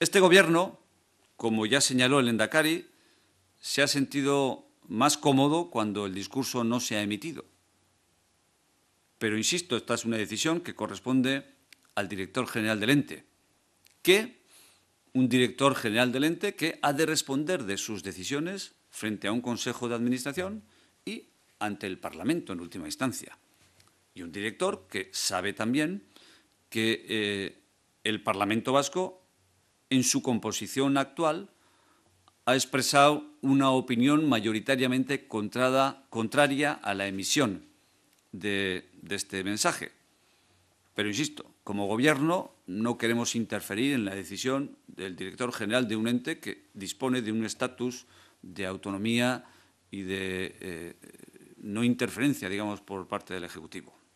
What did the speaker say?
Este gobierno, como ya señaló el Endacari, se ha sentido más cómodo cuando el discurso no se ha emitido. Pero insisto, esta es una decisión que corresponde al director general del ente, que un director general del ente que ha de responder de sus decisiones frente a un consejo de administración y ante el Parlamento en última instancia. Y un director que sabe también que eh, el Parlamento vasco en su composición actual, ha expresado una opinión mayoritariamente contraria a la emisión de, este mensaje. Pero insisto, como gobierno no queremos interferir en la decisión del director general de un ente que dispone de un estatus de autonomía y de eh, no interferencia, digamos, por parte del Ejecutivo.